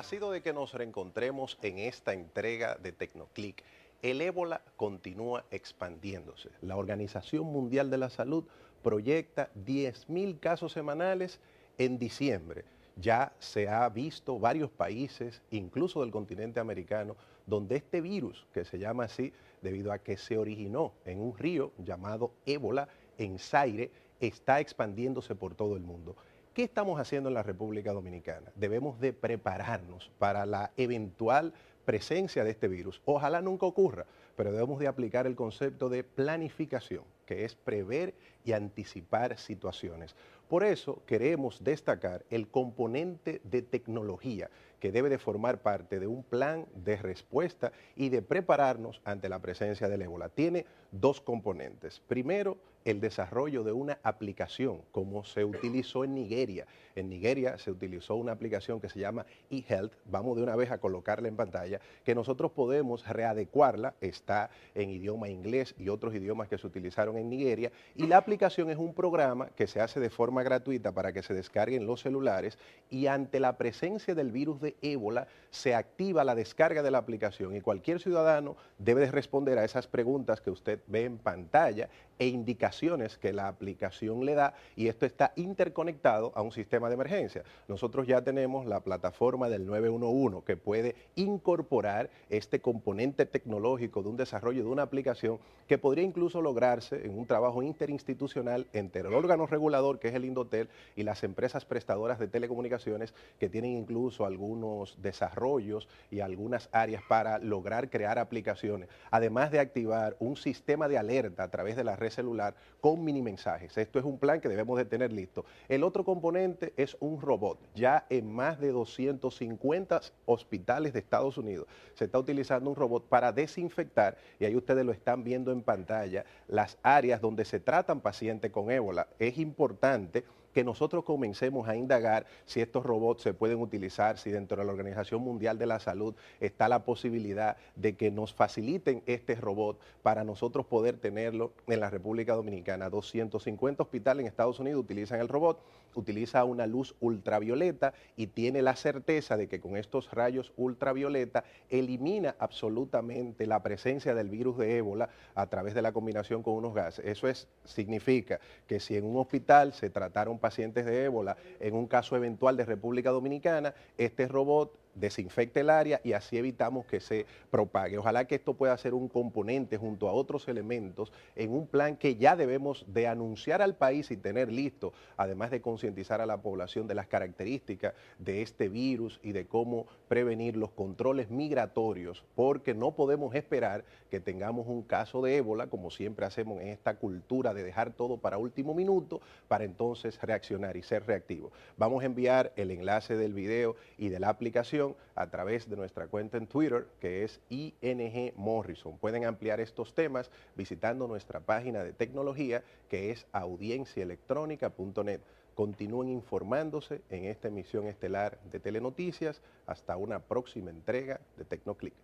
Ha sido de que nos reencontremos en esta entrega de Tecnoclick. El ébola continúa expandiéndose. La Organización Mundial de la Salud proyecta 10.000 casos semanales en diciembre. Ya se ha visto varios países, incluso del continente americano, donde este virus, que se llama así debido a que se originó en un río llamado ébola, en Zaire, está expandiéndose por todo el mundo. ¿Qué estamos haciendo en la República Dominicana? Debemos de prepararnos para la eventual presencia de este virus. Ojalá nunca ocurra, pero debemos de aplicar el concepto de planificación, que es prever y anticipar situaciones. Por eso queremos destacar el componente de tecnología que debe de formar parte de un plan de respuesta y de prepararnos ante la presencia del ébola. Tiene dos componentes. Primero, el desarrollo de una aplicación, como se utilizó en Nigeria. En Nigeria se utilizó una aplicación que se llama eHealth, vamos de una vez a colocarla en pantalla, que nosotros podemos readecuarla, está en idioma inglés y otros idiomas que se utilizaron en Nigeria. Y la aplicación es un programa que se hace de forma gratuita para que se descarguen los celulares y ante la presencia del virus de ébola se activa la descarga de la aplicación y cualquier ciudadano debe responder a esas preguntas que usted ve en pantalla e indicaciones que la aplicación le da y esto está interconectado a un sistema de emergencia. Nosotros ya tenemos la plataforma del 911 que puede incorporar este componente tecnológico de un desarrollo de una aplicación que podría incluso lograrse en un trabajo interinstitucional entre el órgano regulador, que es el Indotel, y las empresas prestadoras de telecomunicaciones, que tienen incluso algunos desarrollos y algunas áreas para lograr crear aplicaciones, además de activar un sistema de alerta a través de la red celular con mini mensajes. Esto es un plan que debemos de tener listo. El otro componente es un robot. Ya en más de 250 hospitales de Estados Unidos se está utilizando un robot para desinfectar y ahí ustedes lo están viendo en pantalla, las áreas donde se tratan pacientes con ébola. Es importante que nosotros comencemos a indagar si estos robots se pueden utilizar, si dentro de la Organización Mundial de la Salud está la posibilidad de que nos faciliten este robot para nosotros poder tenerlo en la República Dominicana. 250 hospitales en Estados Unidos utilizan el robot, utiliza una luz ultravioleta y tiene la certeza de que con estos rayos ultravioleta elimina absolutamente la presencia del virus de ébola a través de la combinación con unos gases. Eso es, significa que si en un hospital se trataron pacientes de ébola. En un caso eventual de República Dominicana, este robot desinfecte el área y así evitamos que se propague. Ojalá que esto pueda ser un componente junto a otros elementos en un plan que ya debemos de anunciar al país y tener listo, además de concientizar a la población de las características de este virus y de cómo prevenir los controles migratorios, porque no podemos esperar que tengamos un caso de ébola, como siempre hacemos en esta cultura de dejar todo para último minuto, para entonces reaccionar y ser reactivo. Vamos a enviar el enlace del video y de la aplicación a través de nuestra cuenta en Twitter, que es ING Morrison. Pueden ampliar estos temas visitando nuestra página de tecnología, que es audienciaelectrónica.net. Continúen informándose en esta emisión estelar de Telenoticias. Hasta una próxima entrega de Tecnoclick.